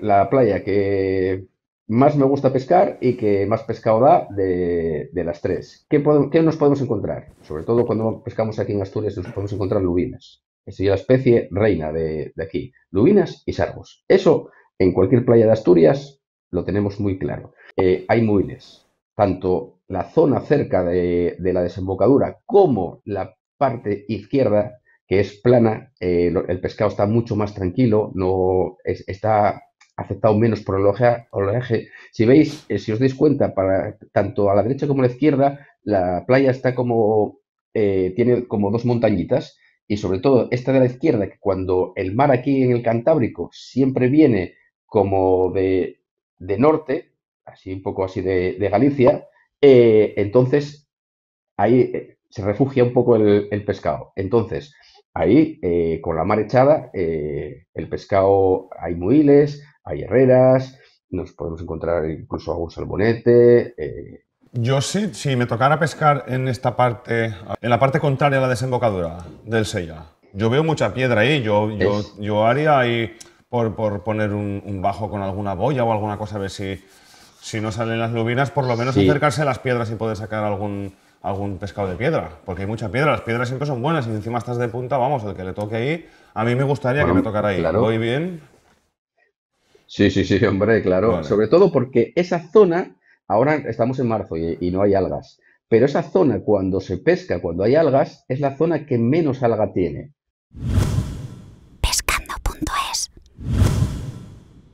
la, playa que más me gusta pescar y que más pescado da de, las tres. ¿Qué, nos podemos encontrar? Sobre todo cuando pescamos aquí en Asturias nos podemos encontrar lubinas. Es la especie reina de, aquí. Lubinas y sargos. Eso en cualquier playa de Asturias lo tenemos muy claro. Eh, hay muiles. Tanto la zona cerca de la desembocadura como la parte izquierda que es plana, eh, el pescado está mucho más tranquilo, no está afectado menos por el oleaje. Si veis, eh, si os dais cuenta, para, tanto a la derecha como a la izquierda, la playa está como, eh, tiene como dos montañitas y sobre todo esta de la izquierda, que cuando el mar aquí en el Cantábrico siempre viene como de, norte, así un poco así de, Galicia, entonces ahí se refugia un poco el, el pescado. Entonces, Ahí, eh, con la mar echada, eh, el pescado, hay muiles, hay herreras, nos podemos encontrar incluso algún salmonete. Eh. Yo sí, si me tocara pescar en esta parte, en la parte contraria a la desembocadura del Sella, yo veo mucha piedra ahí, yo, yo, haría ahí por, poner un, bajo con alguna boya o alguna cosa, a ver si, si no salen las lubinas, por lo menos acercarse a las piedras y poder sacar algún algún pescado de piedra, porque hay mucha piedra, las piedras siempre son buenas y encima estás de punta, vamos, el que le toque ahí, a mí me gustaría que me tocara ahí. ¿Voy bien? Sí, sí, sí, hombre, claro. Sobre todo porque esa zona, ahora estamos en marzo y, y no hay algas, pero esa zona cuando se pesca, cuando hay algas, es la zona que menos alga tiene.